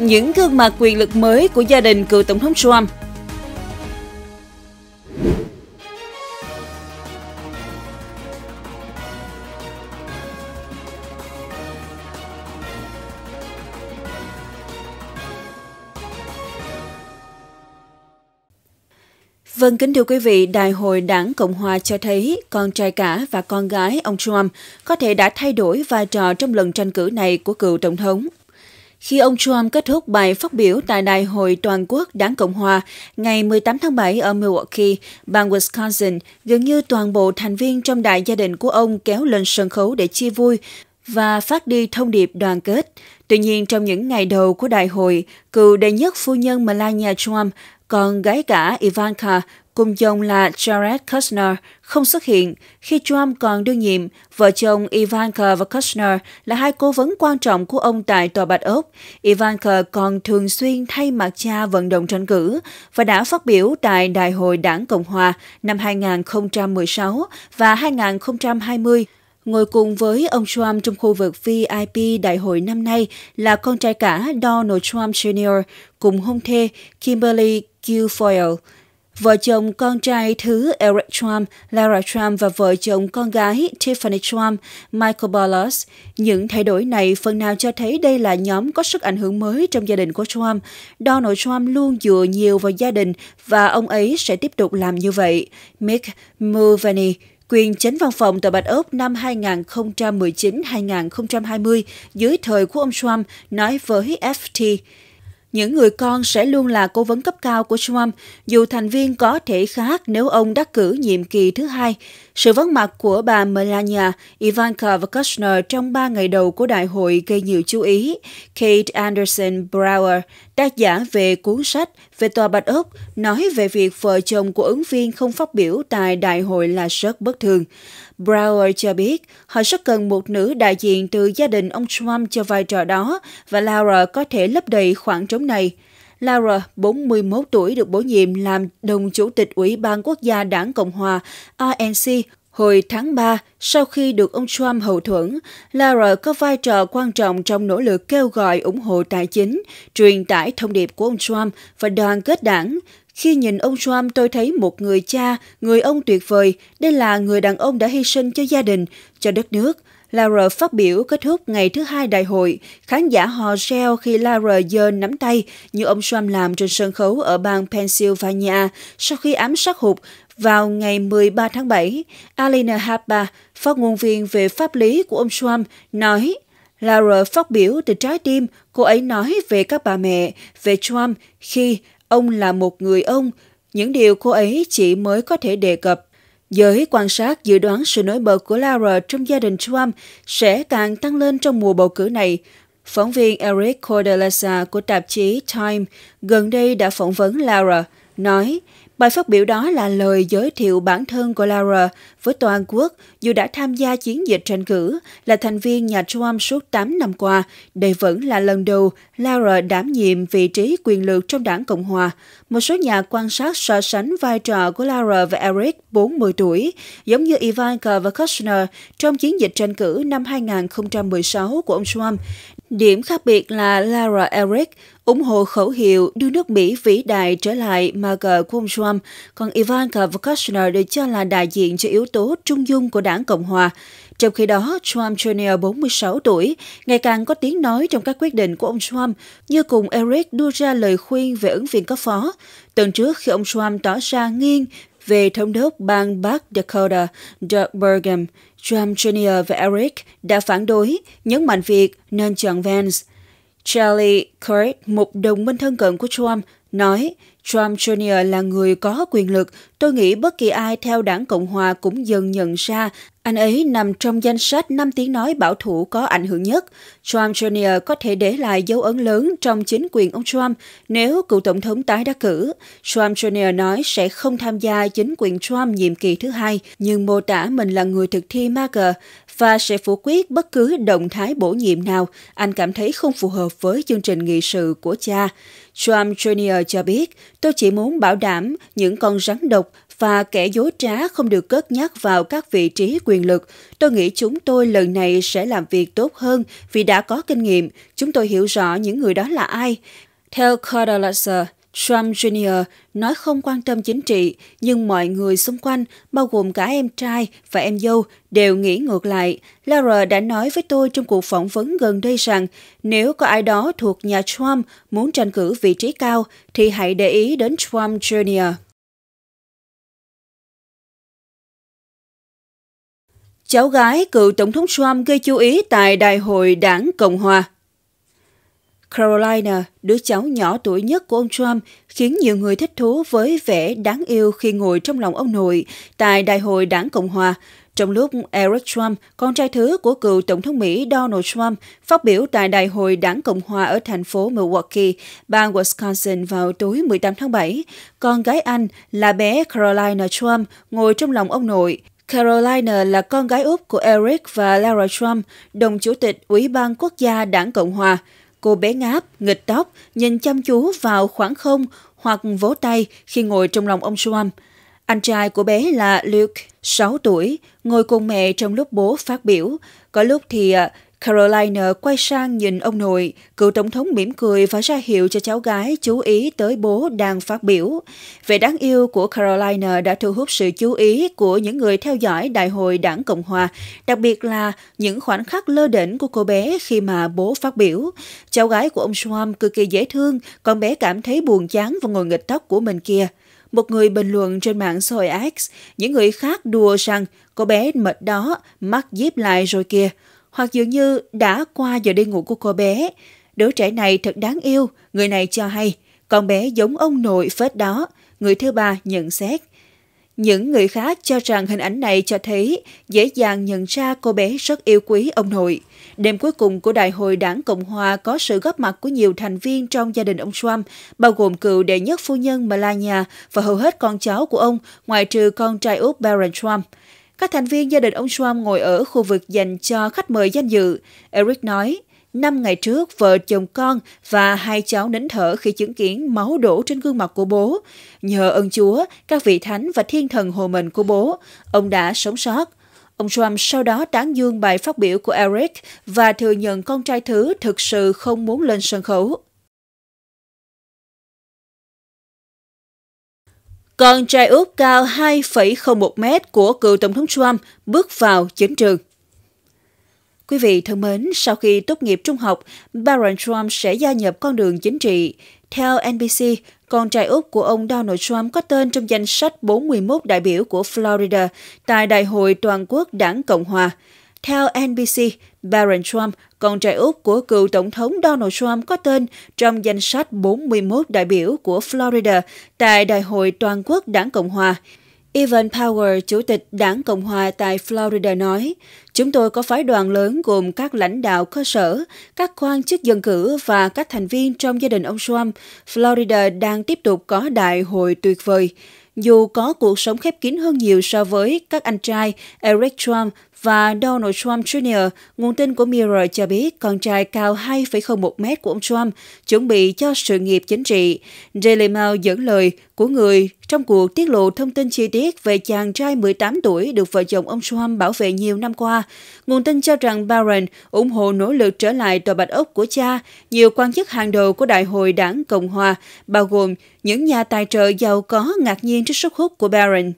những gương mặt quyền lực mới của gia đình cựu Tổng thống Trump. Vâng, kính thưa quý vị, Đại hội Đảng Cộng Hòa cho thấy con trai cả và con gái ông Trump có thể đã thay đổi vai trò trong lần tranh cử này của cựu Tổng thống. Khi ông Trump kết thúc bài phát biểu tại Đại hội Toàn quốc Đảng Cộng Hòa ngày 18 tháng 7 ở Milwaukee, bang Wisconsin, gần như toàn bộ thành viên trong đại gia đình của ông kéo lên sân khấu để chia vui và phát đi thông điệp đoàn kết. Tuy nhiên, trong những ngày đầu của đại hội, cựu đệ nhất phu nhân Melania Trump, còn gái cả Ivanka cùng chồng là Jared Kushner không xuất hiện khi Trump còn đương nhiệm. Vợ chồng Ivanka và Kushner là hai cố vấn quan trọng của ông tại Tòa Bạch Ốc. Ivanka còn thường xuyên thay mặt cha vận động tranh cử và đã phát biểu tại Đại hội Đảng Cộng Hòa năm 2016 và 2020 ngồi cùng với ông Trump trong khu vực VIP đại hội năm nay là con trai cả Donald Trump Jr. cùng hôn thê Kimberly Guilfoyle. Vợ chồng con trai thứ Eric Trump, Lara Trump và vợ chồng con gái Tiffany Trump, Michael Ballas. Những thay đổi này phần nào cho thấy đây là nhóm có sức ảnh hưởng mới trong gia đình của Trump. Donald Trump luôn dựa nhiều vào gia đình và ông ấy sẽ tiếp tục làm như vậy. Mick Mulvaney, quyền chánh văn phòng tại Bạch Ốc năm 2019-2020 dưới thời của ông Trump nói với FT. Những người con sẽ luôn là cố vấn cấp cao của Trump, dù thành viên có thể khác nếu ông đắc cử nhiệm kỳ thứ hai. Sự vắng mặt của bà Melania, Ivanka và Kushner trong ba ngày đầu của đại hội gây nhiều chú ý. Kate Anderson Brower, tác giả về cuốn sách về tòa Bạch Ốc, nói về việc vợ chồng của ứng viên không phát biểu tại đại hội là rất bất thường. Brower cho biết họ rất cần một nữ đại diện từ gia đình ông Trump cho vai trò đó và Laura có thể lấp đầy khoảng trống này. Laura, 41 tuổi, được bổ nhiệm làm đồng chủ tịch Ủy ban Quốc gia Đảng Cộng hòa RNC hồi tháng 3 sau khi được ông Trump hậu thuẫn. Laura có vai trò quan trọng trong nỗ lực kêu gọi ủng hộ tài chính, truyền tải thông điệp của ông Trump và đoàn kết đảng. Khi nhìn ông Trump, tôi thấy một người cha, người ông tuyệt vời. Đây là người đàn ông đã hy sinh cho gia đình, cho đất nước. Lara phát biểu kết thúc ngày thứ hai đại hội. Khán giả hò reo khi Lara giơ nắm tay như ông Trump làm trên sân khấu ở bang Pennsylvania sau khi ám sát hụt vào ngày 13 tháng 7. Alina Haba, phát ngôn viên về pháp lý của ông Trump, nói Lara phát biểu từ trái tim, cô ấy nói về các bà mẹ, về Trump khi Ông là một người ông, những điều cô ấy chỉ mới có thể đề cập. Giới quan sát dự đoán sự nổi bật của Lara trong gia đình Trump sẽ càng tăng lên trong mùa bầu cử này. Phóng viên Eric Cordelasa của tạp chí Time gần đây đã phỏng vấn Lara – nói bài phát biểu đó là lời giới thiệu bản thân của Laura với toàn quốc dù đã tham gia chiến dịch tranh cử, là thành viên nhà Trump suốt 8 năm qua. Đây vẫn là lần đầu Laura đảm nhiệm vị trí quyền lực trong đảng Cộng Hòa. Một số nhà quan sát so sánh vai trò của Laura và Eric, 40 tuổi, giống như Ivanka và Kushner trong chiến dịch tranh cử năm 2016 của ông Trump. Điểm khác biệt là Lara Eric ủng hộ khẩu hiệu đưa nước Mỹ vĩ đại trở lại Margaret Quamstrom, còn Ivanka Kushner được cho là đại diện cho yếu tố trung dung của đảng Cộng Hòa. Trong khi đó, Trump Jr. 46 tuổi ngày càng có tiếng nói trong các quyết định của ông Trump, như cùng Eric đưa ra lời khuyên về ứng viên cấp phó. Tuần trước khi ông Trump tỏ ra nghiêng về thống đốc bang Bắc Dakota Doug Burgum, Trump Jr. và Eric đã phản đối, nhấn mạnh việc nên chọn Vance. Charlie Kirk, một đồng minh thân cận của Trump, nói Trump Jr. là người có quyền lực. Tôi nghĩ bất kỳ ai theo đảng Cộng hòa cũng dần nhận ra anh ấy nằm trong danh sách 5 tiếng nói bảo thủ có ảnh hưởng nhất. Trump Jr. có thể để lại dấu ấn lớn trong chính quyền ông Trump nếu cựu tổng thống tái đắc cử. Trump Jr. nói sẽ không tham gia chính quyền Trump nhiệm kỳ thứ hai, nhưng mô tả mình là người thực thi MAGA và sẽ phủ quyết bất cứ động thái bổ nhiệm nào anh cảm thấy không phù hợp với chương trình nghị sự của cha. Trump Jr. cho biết, tôi chỉ muốn bảo đảm những con rắn độc và kẻ dối trá không được cất nhắc vào các vị trí quyền lực. Tôi nghĩ chúng tôi lần này sẽ làm việc tốt hơn vì đã có kinh nghiệm, chúng tôi hiểu rõ những người đó là ai. Theo Cordalaser, Trump Jr. nói không quan tâm chính trị, nhưng mọi người xung quanh, bao gồm cả em trai và em dâu, đều nghĩ ngược lại. Lara đã nói với tôi trong cuộc phỏng vấn gần đây rằng nếu có ai đó thuộc nhà Trump muốn tranh cử vị trí cao, thì hãy để ý đến Trump Jr. cháu gái cựu Tổng thống Trump gây chú ý tại Đại hội Đảng Cộng Hòa. Carolina, đứa cháu nhỏ tuổi nhất của ông Trump, khiến nhiều người thích thú với vẻ đáng yêu khi ngồi trong lòng ông nội tại Đại hội Đảng Cộng Hòa, trong lúc Eric Trump, con trai thứ của cựu Tổng thống Mỹ Donald Trump, phát biểu tại Đại hội Đảng Cộng Hòa ở thành phố Milwaukee, bang Wisconsin vào tối 18 tháng 7, con gái anh là bé Carolina Trump ngồi trong lòng ông nội Carolina là con gái út của Eric và Lara Trump, đồng chủ tịch Ủy ban Quốc gia Đảng Cộng Hòa. Cô bé ngáp, nghịch tóc, nhìn chăm chú vào khoảng không hoặc vỗ tay khi ngồi trong lòng ông Trump. Anh trai của bé là Luke, 6 tuổi, ngồi cùng mẹ trong lúc bố phát biểu. Có lúc thì à, Caroline quay sang nhìn ông nội, cựu tổng thống mỉm cười và ra hiệu cho cháu gái chú ý tới bố đang phát biểu. Vẻ đáng yêu của Caroline đã thu hút sự chú ý của những người theo dõi Đại hội Đảng Cộng Hòa, đặc biệt là những khoảnh khắc lơ đỉnh của cô bé khi mà bố phát biểu. Cháu gái của ông Schwab cực kỳ dễ thương, con bé cảm thấy buồn chán và ngồi nghịch tóc của mình kia. Một người bình luận trên mạng xã hội X, những người khác đùa rằng cô bé mệt đó, mắt díp lại rồi kìa hoặc dường như đã qua giờ đi ngủ của cô bé. Đứa trẻ này thật đáng yêu, người này cho hay, con bé giống ông nội phết đó, người thứ ba nhận xét. Những người khác cho rằng hình ảnh này cho thấy dễ dàng nhận ra cô bé rất yêu quý ông nội. Đêm cuối cùng của Đại hội Đảng Cộng Hòa có sự góp mặt của nhiều thành viên trong gia đình ông Trump, bao gồm cựu đệ nhất phu nhân Melania và hầu hết con cháu của ông, ngoại trừ con trai út Barron Trump. Các thành viên gia đình ông Trump ngồi ở khu vực dành cho khách mời danh dự. Eric nói, năm ngày trước, vợ chồng con và hai cháu nín thở khi chứng kiến máu đổ trên gương mặt của bố. Nhờ ơn Chúa, các vị thánh và thiên thần hồ mệnh của bố, ông đã sống sót. Ông Trump sau đó tán dương bài phát biểu của Eric và thừa nhận con trai thứ thực sự không muốn lên sân khấu. Con trai Úc cao 2,01 mét của cựu Tổng thống Trump bước vào chính trường. Quý vị thân mến, sau khi tốt nghiệp trung học, Barron Trump sẽ gia nhập con đường chính trị. Theo NBC, con trai Úc của ông Donald Trump có tên trong danh sách 41 đại biểu của Florida tại Đại hội Toàn quốc Đảng Cộng Hòa. Theo NBC, Barron Trump, con trai út của cựu Tổng thống Donald Trump có tên trong danh sách 41 đại biểu của Florida tại Đại hội Toàn quốc Đảng Cộng Hòa. Evan Power, Chủ tịch Đảng Cộng Hòa tại Florida nói, Chúng tôi có phái đoàn lớn gồm các lãnh đạo cơ sở, các quan chức dân cử và các thành viên trong gia đình ông Trump. Florida đang tiếp tục có đại hội tuyệt vời. Dù có cuộc sống khép kín hơn nhiều so với các anh trai Eric Trump và Donald Trump Jr., nguồn tin của Mirror cho biết con trai cao 2,01 mét của ông Trump chuẩn bị cho sự nghiệp chính trị. Daily Mail dẫn lời của người trong cuộc tiết lộ thông tin chi tiết về chàng trai 18 tuổi được vợ chồng ông Trump bảo vệ nhiều năm qua. Nguồn tin cho rằng Barron ủng hộ nỗ lực trở lại Tòa Bạch Ốc của cha. Nhiều quan chức hàng đầu của Đại hội Đảng Cộng Hòa, bao gồm những nhà tài trợ giàu có ngạc nhiên trước sức hút của Barron.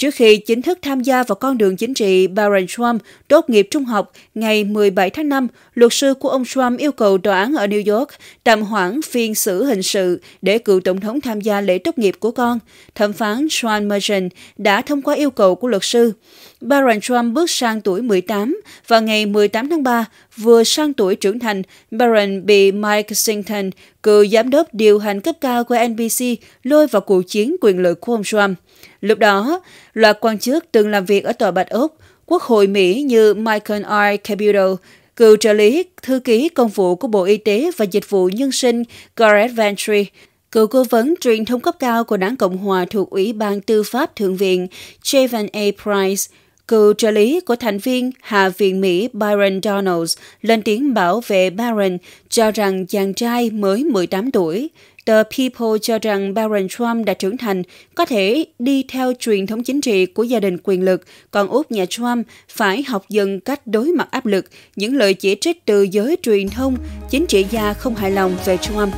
Trước khi chính thức tham gia vào con đường chính trị, Barron Trump tốt nghiệp trung học ngày 17 tháng 5, luật sư của ông Trump yêu cầu tòa án ở New York tạm hoãn phiên xử hình sự để cựu tổng thống tham gia lễ tốt nghiệp của con. Thẩm phán Sean Mergen đã thông qua yêu cầu của luật sư. Barron Trump bước sang tuổi 18 và ngày 18 tháng 3, vừa sang tuổi trưởng thành, Barron bị Mike Sington, cựu giám đốc điều hành cấp cao của NBC, lôi vào cuộc chiến quyền lợi của ông Trump. Lúc đó, loạt quan chức từng làm việc ở Tòa Bạch Ốc, Quốc hội Mỹ như Michael R. Cabildo, cựu trợ lý thư ký công vụ của Bộ Y tế và Dịch vụ Nhân sinh Gareth Ventry, cựu cố vấn truyền thông cấp cao của đảng Cộng hòa thuộc Ủy ban Tư pháp Thượng viện Javon A. Price, cựu trợ lý của thành viên Hạ viện Mỹ Byron Donalds lên tiếng bảo vệ Barron cho rằng chàng trai mới 18 tuổi The People cho rằng Barron Trump đã trưởng thành, có thể đi theo truyền thống chính trị của gia đình quyền lực, còn Úc nhà Trump phải học dần cách đối mặt áp lực, những lời chỉ trích từ giới truyền thông, chính trị gia không hài lòng về Trump.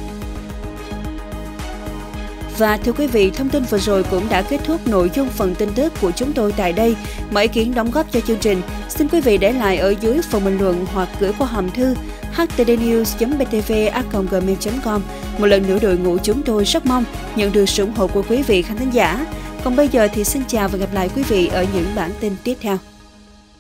Và thưa quý vị, thông tin vừa rồi cũng đã kết thúc nội dung phần tin tức của chúng tôi tại đây. Mọi ý kiến đóng góp cho chương trình, xin quý vị để lại ở dưới phần bình luận hoặc gửi qua hòm thư htdnews.btva.gmail.com. Một lần nữa đội ngũ chúng tôi rất mong nhận được sự ủng hộ của quý vị khán thính giả. Còn bây giờ thì xin chào và gặp lại quý vị ở những bản tin tiếp theo.